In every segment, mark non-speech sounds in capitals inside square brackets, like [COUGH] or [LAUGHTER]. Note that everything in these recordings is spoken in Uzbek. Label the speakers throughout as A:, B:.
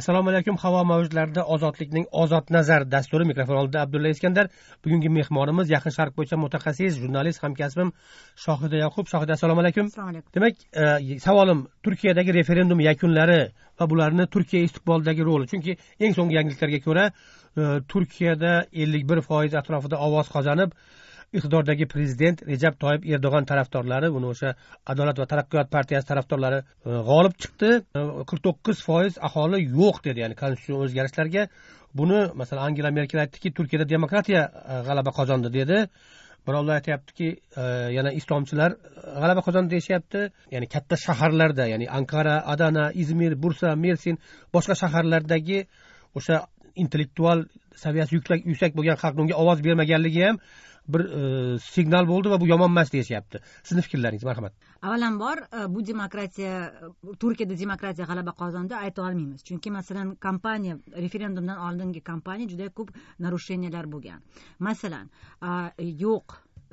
A: assalomu alaykum havo mavjudlarida ozodlikning ozod nazar dasturi mikrofon oldida abdulla iskandar bugungi mehmonimiz yaqin sharq bo'yicha mutaxassis jurnalist hamkasbim shohida yoqub shohida assalomu alaykum assalomu alaykum demak e, savolim turkiyadagi referendum yakunlari va bularni turkiya istiqbolidagi roli chunki eng so'nggi yangiliklarga ko'ra e, turkiyada ellik bir foiz atrofida ovoz qozonib iqtidordagi prezident rejab toyib erdo'g'on tarafdorlari uni o'sha adolat va taraqqiyot partiyasi tarafdorlari e, g'olib chiqdi e, qirq to'qqiz foiz aholi yo'q dedi ya'ni konstitutsion o'zgarishlarga buni masalan angela merkel aytdiki turkiyada demokratiya e, g'alaba qozondi dedi birovlar aytyaptiki yana islomchilar g'alaba qozondi deyishyapti ya'ni katta shaharlarda ya'ni ankara adana izmir bursa mersin boshqa shaharlardagi o'sha intellektual saviyasi yuksak bo'lgan xalqni unga ovoz bermaganligi ham bir e, signal bo'ldi va bu yomon emas deyishyapti sizni fikrlaringiz marhamat
B: avvalambor e, bu demokratiya turkiyada demokratiya g'alaba qozondi ayta olmaymiz chunki masalan kompaniya referendumdan oldingi kompaniya juda ko'p нарушениялар bo'lgan masalan e, yo'q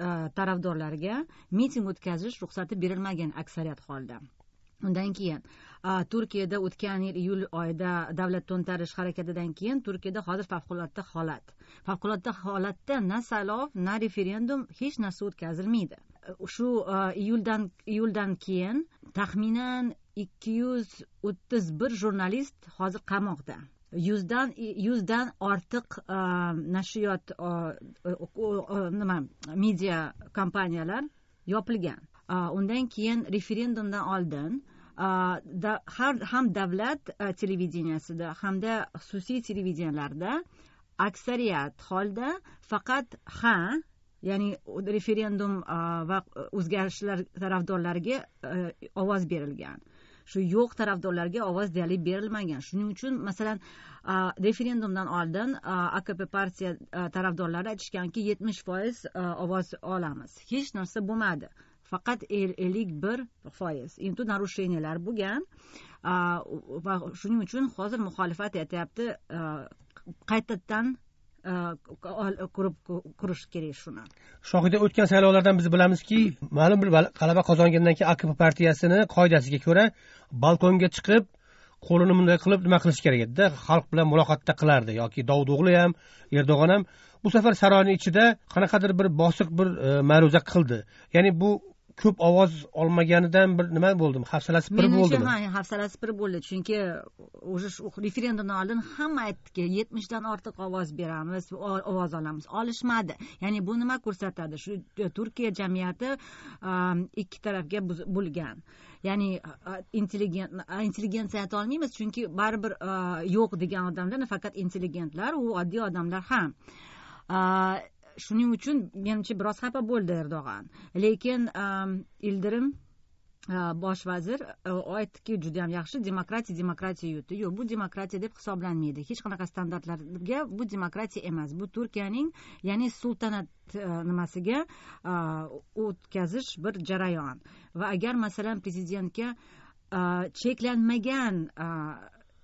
B: e, tarafdorlarga miting o'tkazish ruxsati berilmagan aksariyat holda undan keyin turkiyada o'tgan yil iyul oyida davlat to'ntarish harakatidan keyin turkiyada hozir favqulodda holat favqulodda holatda na saylov na referendum hech narsa o'tkazilmaydi shu e, iyuldan iyuldan keyin taxminan ikki yuz o'ttiz bir jurnalist hozir qamoqda yuzdan yuzdan ortiq e, nashriyot e, nima media kompaniyalar yopilgan undan keyin referendumdan oldin da, har ham davlat televideniyasida hamda xususiy televideniyalarda aksariyat holda faqat ha ya'ni referendum va o'zgarishlar tarafdorlariga ovoz berilgan shu yo'q tarafdorlarga ovoz deyarli berilmagan shuning uchun masalan referendumdan oldin akp partiya tarafdorlari aytishganki yetmish foiz ovoz olamiz hech narsa bo'lmadi faqat ellik bir foiz endi нарушениялар bo'lgan va shuning uchun hozir muxolifat aytyapti qaytadan ko'rib ko'rish kerak shuni
A: shohida o'tgan saylovlardan biz bilamizki ma'lum bir g'alaba qozongandan keyin akp partiyasini qoidasiga ko'ra balkonga chiqib qo'lini bunday qilib nima qilish kerak edida xalq bilan muloqotda qilardi yoki dovud o'g'li ham erdo'g'on ham bu safar saroyni ichida qanaqadir bir bosiq bir e, ma'ruza qildi ya'ni bu ko'p ovoz olmaganidan bir nima bo'ldimi hafsalasi pir bo'ldimi
B: menimcha hafsalasi pir bo'ldi chunki уже referendumdan oldin hamma aytdiki yetmishdan ortiq ovoz beramiz ovoz olamiz olishmadi ya'ni bu nima ko'rsatadi shu e, turkiya jamiyati ikki tarafga bo'lgan ya'ni intelligent intelligentsiya ayta olmaymiz chunki baribir yo'q degan odamlar nafaqat intelligentlar u oddiy odamlar ham shuning uchun menimcha biroz xafa bo'ldi erdo'g'an lekin ehm, ildirim e, bosh vazir e, aytdiki yam yaxshi demokratiya demokratiya yurti yo'q bu demokratiya deb hisoblanmaydi hech qanaqa standartlarga bu demokratiya emas bu turkiyaning ya'ni sultanat e, nimasiga o'tkazish bir jarayon va agar masalan prezidentga cheklanmagan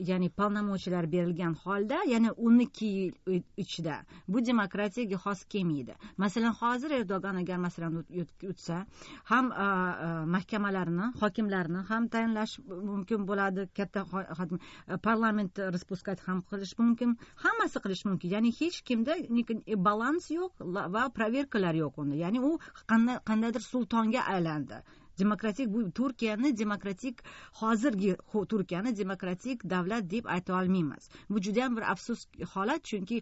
B: ya'ni полномочиялар berilgan holda yana o'n ikki yil ichida bu demokratiyaga xos kelmaydi masalan hozir erdogan agar masalan yutsa ham mahkamalarni hokimlarni ham tayinlash mumkin bo'ladi katta parlamentni распускать ham qilish mumkin hammasi qilish mumkin ya'ni hech kimda e, balans yo'q va проверкалар yo'q unda ya'ni u qandaydir sultonga aylandi demokratik bu turkiyani demokratik hozirgi turkiyani demokratik davlat deb ayta olmaymiz bu judayam bir afsus holat chunki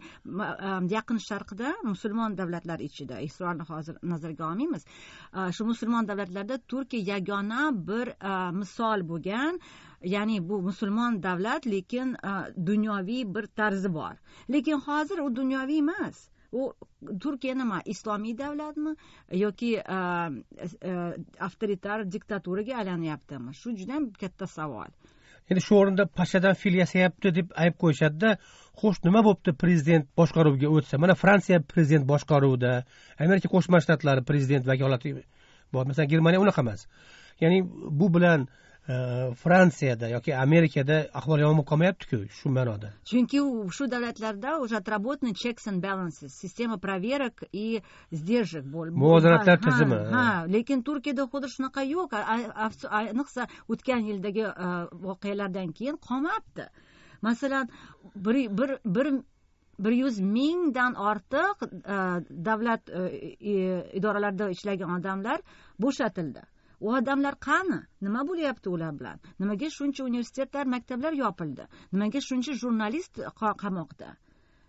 B: yaqin sharqda musulmon davlatlar ichida isroilni hozir nazarga olmaymiz shu musulmon davlatlarda turkiya yagona bir misol bo'lgan ya'ni bu musulmon davlat lekin dunyoviy bir tarzi bor lekin hozir u dunyoviy emas u turkiya nima islomiy davlatmi yoki avtoritar diktaturaga aylanyaptimi shu yam katta savol
A: endi shu o'rinda pashadan fil yasayapti deb ayb qo'yishadida xo'sh nima bo'libdi prezident boshqaruviga o'tsa mana fransiya prezident boshqaruvida amerika qo'shma shtatlari prezident vakolati bor masalan germaniya unaqa emas ya'ni bu bilan fransiyada yoki amerikada ahvol yomon qolmayaptiku shu ma'noda
B: chunki shu davlatlarda уже отработаны checks and balances sistema проверок и сдержек muvozanatlar tizimi ha lekin turkiyada xuddi shunaqa yo'q ayniqsa o'tgan yildagi voqealardan keyin qolmabdi masalan bir bir bir bir yuz mingdan ortiq davlat idoralarida ishlagan odamlar bo'shatildi u odamlar qani nima bo'lyapti ular bilan nimaga shuncha universitetlar maktablar yopildi nimaga shuncha jurnalist qamoqda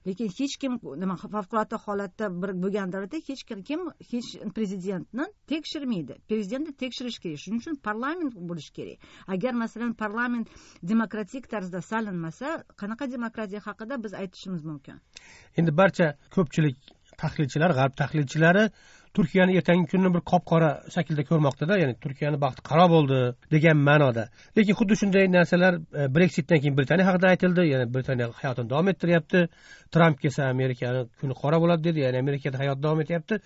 B: lekin hech kim nima favqulodda holatda bir bo'lgan davrda hech kim hech prezidentni tekshirmaydi prezidentni tekshirish kerak shuning uchun parlament bo'lishi kerak agar masalan parlament demokratik tarzda salinmasa qanaqa demokratiya haqida biz aytishimiz mumkin
A: endi barcha ko'pchilik tahlilchilar g'arb tahlilchilari turkiyani ertangi kunni bir qop qora shaklda ko'rmoqdada ya'ni turkiyani baxti qaro bo'ldi degan ma'noda lekin xuddi shunday narsalar e, brexitdan keyin britaniya haqida aytildi ya'ni britaniya hayotini davom ettiryapti tramp kelsa amerikani kuni qora bo'ladi dedi ya'ni amerikada hayot davom etyapti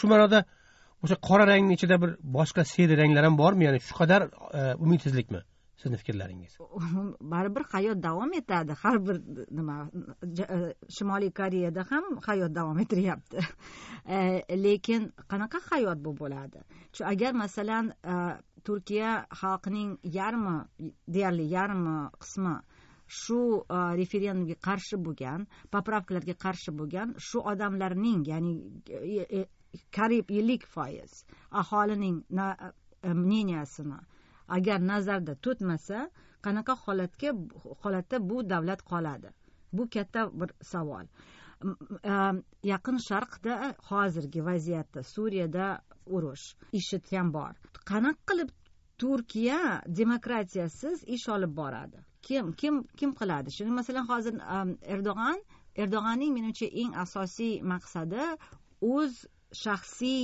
A: shu ma'noda o'sha qora rangni ichida bir boshqa seri ranglar ham bormi ya'ni shu qadar e, umidsizlikmi sizni fikrlaringiz
B: baribir hayot davom etadi har bir nima e, shimoliy koreyada ham hayot davom etyapti [LAUGHS] e, lekin qanaqa hayot bu bo'ladi agar masalan e, turkiya xalqining yarmi deyarli yarmi qismi shu referendumga qarshi bo'lgan поправкаlarga qarshi bo'lgan shu odamlarning ya'ni qariyb ellik foiz aholining мнениясini agar nazarda tutmasa qanaqa holatga holatda bu davlat qoladi bu katta bir savol yaqin sharqda hozirgi vaziyatda suriyada urush ishid ham bor qanaqa qilib turkiya demokratiyasiz ish olib boradi kim kim kim qiladi shuni masalan hozir erdo'g'an erdo'g'anning menimcha eng asosiy maqsadi o'z shaxsiy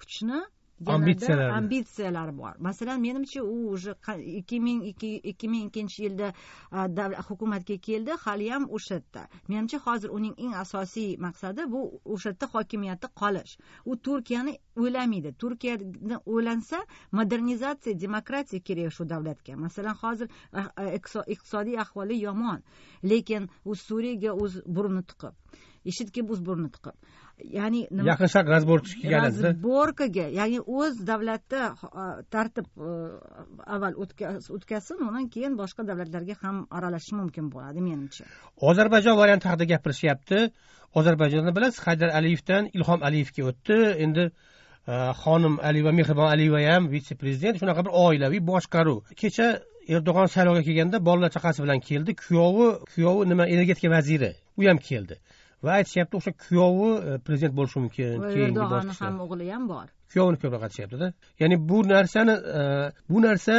B: kuchni ambitsiyalar ambitsiyalari bor masalan menimcha u уже ikki ming ikki ming ikkinchi yilda hukumatga keldi haliyam o'sha yerda menimcha hozir uning eng asosiy maqsadi bu o'sha yerda hokimiyatda qolish u turkiyani o'ylamaydi turkiyani o'ylansa modernizatsiya demokratiya kerak shu davlatga masalan hozir iqtisodiy ahvoli yomon lekin u suriyaga o'z burni tiqib eshikka bo'zburni tiqib ya'ni
A: yaqinshaq razborchikka aylansa
B: razborkaga ya'ni o'z davlatda e, tartib e, avval o'tkazsin undan keyin boshqa davlatlarga ham aralashishi mumkin bo'ladi menimcha
A: ozarbayjon varianti haqida gapirishyapti ozarbayjonni bilasiz haydar aliyevdan ilhom aliyevga o'tdi endi e, xonim aliyeva mehribon aliyeva ham vitse prezident shunaqa bir oilaviy boshqaruv kecha erdo'g'on saylovga kelganda bolalar chaqasi bilan keldi kuyovi kuyovi nima energetika vaziri u ham keldi va aytishyapti o'sha kuyovi e, prezident bo'lishi mumkin bosqichda
B: ham o'g'li ham bor
A: kuyovini ko'proq aytishyaptida ya'ni bu narsani e, bu narsa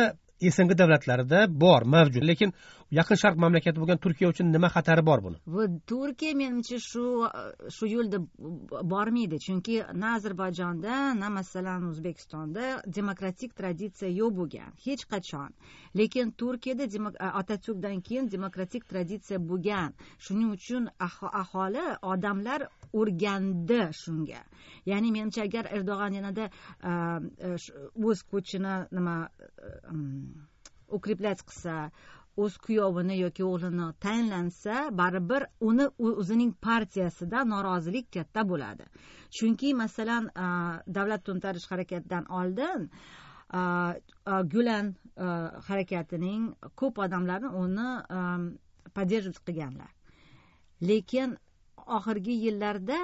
A: sng davlatlarida bor mavjud lekin yaqin sharq mamlakati bo'lgan turkiya uchun nima xatari bor buni
B: bu turkiya menimcha shu shu yo'lda bormaydi chunki na ozarbayjonda na masalan o'zbekistonda demokratik traditsiya yo'q bo'lgan hech qachon lekin turkiyada otaturkdan e, keyin demokratik traditsiya bo'lgan shuning uchun aholi odamlar o'rgandi shunga ya'ni menimcha agar erdo'g'an yanada e, e, o'z kuchini nima укреплять qilsa o'z kuyovini yoki o'g'lini tayinlansa baribir uni o'zining partiyasida norozilik katta bo'ladi chunki masalan davlat to'ntarish harakatidan oldin gulan harakatining ko'p odamlari uni поддерживать qilganlar lekin oxirgi yillarda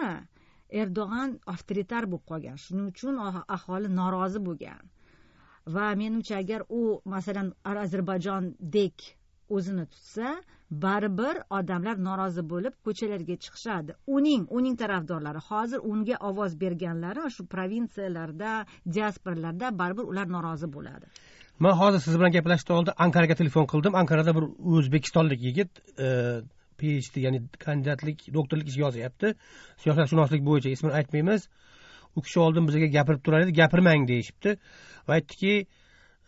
B: erdo'g'an avtoritar bo'lib qolgan shuning uchun aholi norozi bo'lgan va menimcha agar u masalan ozarbayjondek o'zini tutsa baribir odamlar norozi bo'lib ko'chalarga chiqishadi uning uning tarafdorlari hozir unga ovoz berganlari shu provinsiyalarda diasporalarda baribir ular norozi bo'ladi
A: man hozir siz bilan gaplashishdan oldin ankaraga telefon qildim ankarada bir o'zbekistonlik yigit e, phd ya'ni kandidatlik doktorlik ishi yozyapti siyosatshunoslik bo'yicha ismini aytmaymiz u kishi oldin bizga gapirib turar edi gapirmang deyishibdi va aytdiki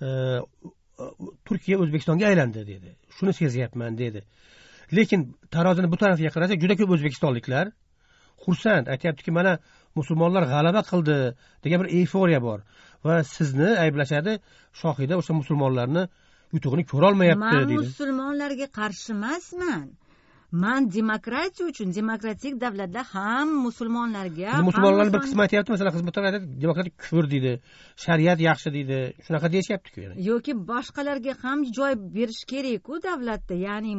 A: e, turkiya o'zbekistonga aylandi dedi shuni sezyapman dedi lekin tarozini bu tarafiga qarasak juda ko'p o'zbekistonliklar xursand aytyaptiki mana musulmonlar g'alaba qildi degan bir eyforiya bor va sizni ayblashadi shohida o'sha musulmonlarni yutug'ini ko'rolmayapti man
B: musulmonlarga qarshi emasman man demokratiya uchun demokratik davlatda ham musulmonlarga musulmonlarni bir qismi
A: aytyapti masalan xizmatlar aytadi demokratik kufr deydi shariat yaxshi deydi shunaqa deyishyaptiku yana
B: yoki boshqalarga ham joy berish kerakku davlatda ya'ni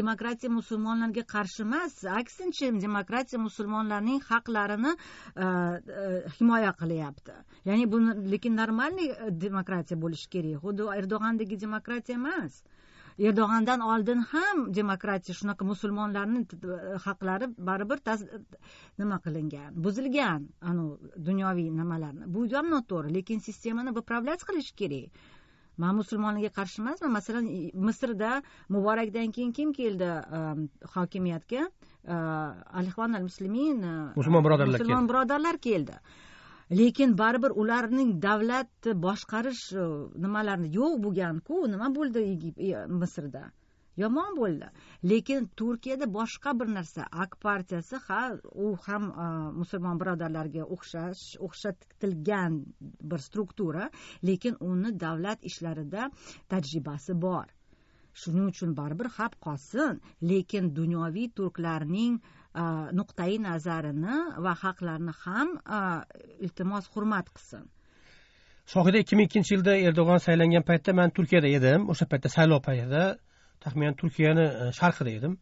B: demokratiya musulmonlarga qarshi emas aksincha demokratiya musulmonlarning haqlarini e, e, himoya qilyapti ya'ni buni lekin нормальный e, demokratiya bo'lishi kerak xuddi erdo'g'andagi demokratiya emas erdo'g'andan oldin ham demokratiya shunaqa musulmonlarni haqlari baribir nima qilingan buzilgan dunyoviy nimalarni bu ham noto'g'ri lekin sistemani выправлять qilish kerak man musulmonlarga qarshi emasman masalan misrda muborakdan keyin kim keldi um, hokimiyatga uh, al uh, musulmon birodarlar musulmon birodarlar keldi lekin baribir ularning davlat boshqarish e, nimalari yo'q bo'lganku nima bo'ldi e, e, misrda yomon bo'ldi lekin turkiyada boshqa bir narsa ak partiyasi ha u ham musulmon birodarlarga o'xshash o'xshatilgan bir struktura lekin uni davlat ishlarida tajribasi bor shuning uchun baribir xavf qolsin lekin dunyoviy turklarning nuqtai nazarini va haqlarini ham iltimos hurmat qilsin
A: shohida ikki ming ikkinchi yilda erdo'g'on saylangan paytda man turkiyada edim o'sha paytda saylov paytida taxminan turkiyani e, sharqida edim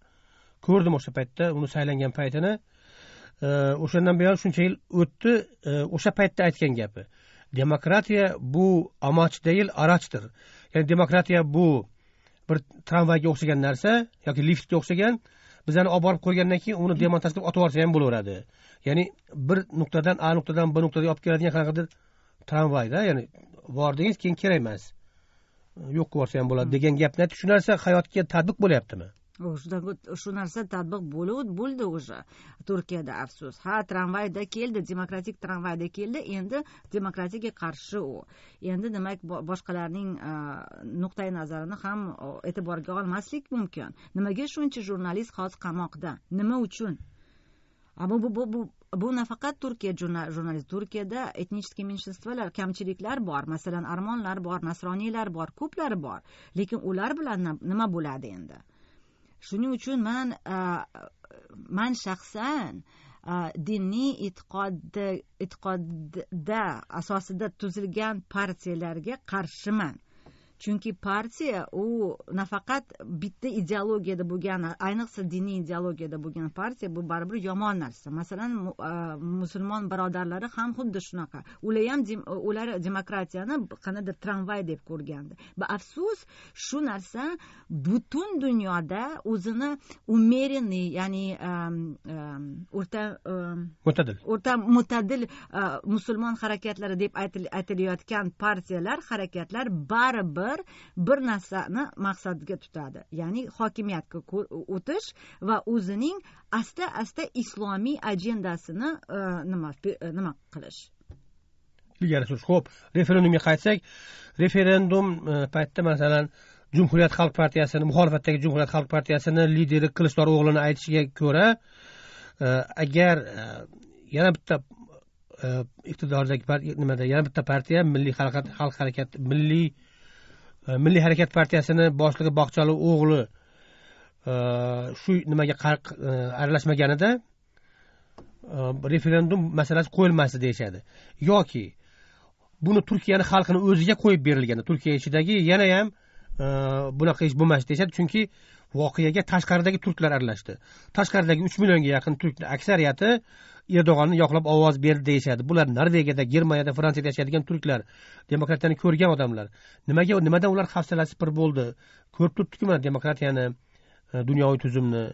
A: ko'rdim o'sha paytda uni saylangan paytini e, o'shandan buyon shuncha yil o'tdi e, o'sha paytda aytgan gapi demokratiya bu amoch deyil arachdir ya'ni demokratiya bu bir tramvayga o'xshagan narsa yoki liftga o'xshagan bizani olib borib qo'ygandan keyin uni demontaj qilib otib yuborsa ham bo'laveradi ya'ni bir nuqtadan a nuqtadan b nuqtaga olib keladigan qanaqadir tramvayda ya'ni bordingiz keyin kerak emas yo'q qilib yuborsa ham bo'ladi degan gapni aytib shu narsa hayotga tadbiq bo'lyaptimi
B: shundan shu narsa tadbiq bo'lib bo'ldi уже turkiyada afsus ha tramvayda keldi demokratik tramvayda keldi endi demokratiyaga qarshi u endi demak boshqalarning nuqtai nazarini ham e'tiborga olmaslik mumkin nimaga shuncha jurnalist hozir qamoqda nima uchun ammo bu bu, bu bu nafaqat turkiya jurnalist turkiyada etnicheskiy меньшинстволар kamchiliklar bor masalan armonlar bor nasroniylar bor ko'plari bor lekin ular bilan nima bo'ladi endi shuning uchun man man shaxsan diniy e'tiqodda asosida tuzilgan partiyalarga qarshiman chunki partiya u nafaqat bitta ideologiyada bo'lgan ayniqsa diniy ideologiyada bo'lgan partiya bu baribir yomon narsa masalan musulmon birodarlari ham xuddi shunaqa ular ham ular demokratiyani qanaqadir tramvay deb ko'rgandi va afsus shu narsa butun dunyoda o'zini умеренный ya'ni o'rta mo'tadil o'rta mo'tadil musulmon harakatlari deb aytilayotgan partiyalar harakatlar baribir ular bir narsani maqsadiga tutadi ya'ni hokimiyatga o'tish va o'zining asta asta islomiy ajendasini e, nima e, nima qilish
A: ilgari surish ho'p referendumga qaytsak referendum e, paytida masalan jumhuriyat xalq partiyasini muxolifatdagi jumhuriyat xalq partiyasini lideri qilichdor o'g'lini aytishiga ko'ra agar yana bitta iqtidordagi nimada yana bitta partiya milliy harakat xalq harakati milliy Э, milliy harakat partiyasini boshlig'i bog'chali o'g'li э, shu nimaga э, aralashmaganida referendum masalasi qo'yilmasdi deyishadi yoki buni turkiyani xalqini o'ziga qo'yib berilganda turkiya ichidagi yana ham bunaqa ish bo'lmasdi deyishadi chunki voqeaga tashqaridagi turklar aralashdi tashqaridagi uch millionga yaqin turkni aksariyati erdo'g'onni yoqlab ovoz berdi deyishadi bular norvegiyada germaniyada fransiyada yashaydigan turklar demokratiyani ko'rgan odamlar nimaga nimadan ular hafsalasi pir bo'ldi ko'rib turibdikmi demokratiyani e, dunyoviy tuzumni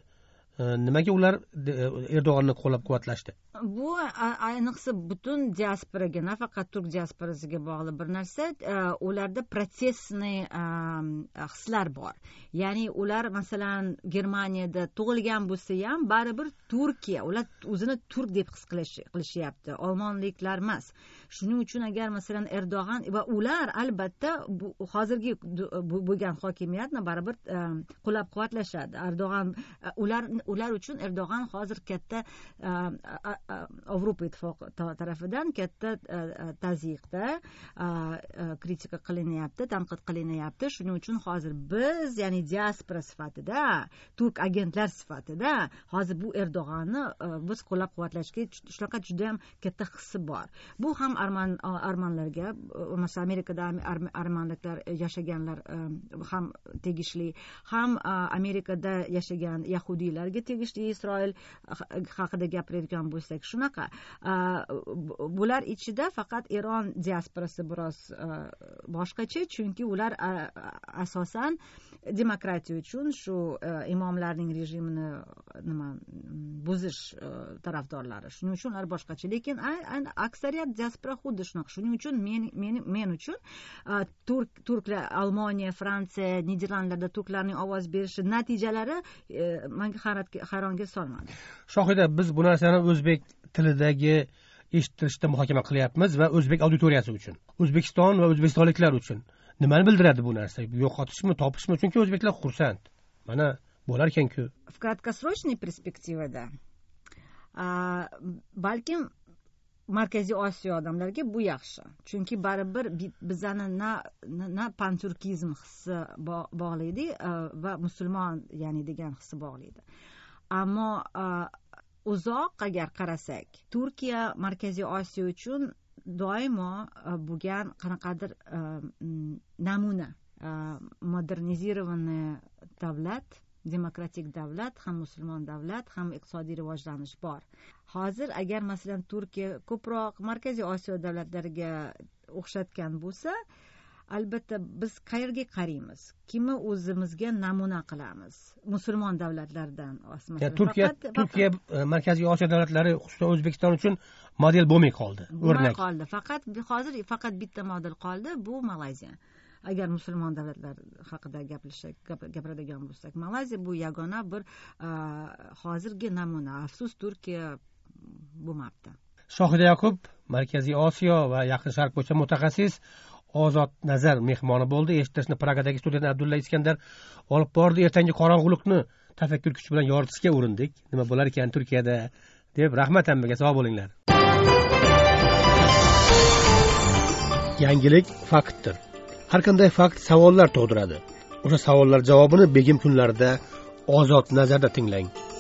A: Э, nimaga ular e, erdo'g'onni qo'llab quvvatlashdi
B: bu ayniqsa butun diasporaga nafaqat turk diasporasiga bog'liq bir narsa e, ularda protsessniy e, hislar bor ya'ni ular masalan germaniyada tug'ilgan bo'lsa ham baribir turkiya ular o'zini turk deb his qilishyapti olmonliklar emas shuning uchun agar masalan erdo'g'an va ular albatta hozirgi bo'lgan hokimiyatni baribir qo'llab quvvatlashadi erdo'g'an ular ular uchun erdo'g'an hozir katta yevropa ittifoqi tarafidan katta e, e, tazyiqda e, kritika qilinyapti tanqid qilinyapti shuning uchun hozir biz ya'ni diaspora sifatida turk agentlar sifatida hozir bu erdo'g'anni biz qo'llab quvvatlashga shunaqa judayam katta hissi bor bu ham arman armanlarga masalan amerikada armanliklar yashaganlar ham tegishli ham amerikada yashagan yahudiylarga o'ziga tegishli isroil haqida gapiradigan bo'lsak shunaqa bular ichida faqat eron diasporasi biroz boshqacha chunki ular asosan demokratiya uchun shu e, imomlarning rejimini e, nima buzish e, tarafdorlari shuning uchun ular boshqacha lekin aksariyat diaspora xuddi shunaqa shuning uchun men men men uchun turk turklar almoniya fransiya niderlandlarda turklarning ovoz berishi natijalari manga hayrat hayronga solmadi
A: shohida biz bu narsani o'zbek tilidagi eshittirishda muhokama qilyapmiz va o'zbek auditoriyasi uchun o'zbekiston va o'zbekistonliklar uchun nimani bildiradi bu narsa yo'qotishmi topishmi chunki o'zbeklar xursand mana bo'larkanku
B: в краткосрочной перспективада balkim markaziy osiyo odamlariga bu yaxshi chunki baribir bizani na na panturkizm hissi bog'laydi va musulmon ya'ni degan hissi bog'laydi ammo uzoq agar qarasak turkiya markaziy osiyo uchun doimo bo'lgan qanaqadir namuna modernizirovanniy davlat demokratik davlat ham musulmon davlat ham iqtisodiy rivojlanish bor hozir agar masalan turkiya ko'proq markaziy osiyo davlatlariga o'xshatgan bo'lsa albatta biz qayerga qaraymiz kimni o'zimizga namuna qilamiz musulmon davlatlaridan turkiya turkiya
A: e, markaziy osiyo davlatlari xususan o'zbekiston uchun model bo'lmay qoldi o'rnak
B: qoldi faqat hozir faqat bitta model qoldi bu malayziya agar musulmon davlatlar haqida gaplashsak gapiradigan bo'lsak malayziya bu yagona bir e, hozirgi namuna afsus turkiya bo'lmabdi
A: shohida yoqub markaziy osiyo va yaqin sharq bo'yicha mutaxassis ozod nazar mehmoni bo'ldi eshittirishni pragadagi student abdulla iskandar olib bordi ertangi qorong'ulikni tafakkur kuchi bilan yoritishga urindik nima bo'lar ekan turkiyada deb rahmat hammaga sog' bo'linglar yangilik faktdir har qanday fakt savollar tug'diradi o'sha savollar javobini begim kunlarida ozod nazarda tinglang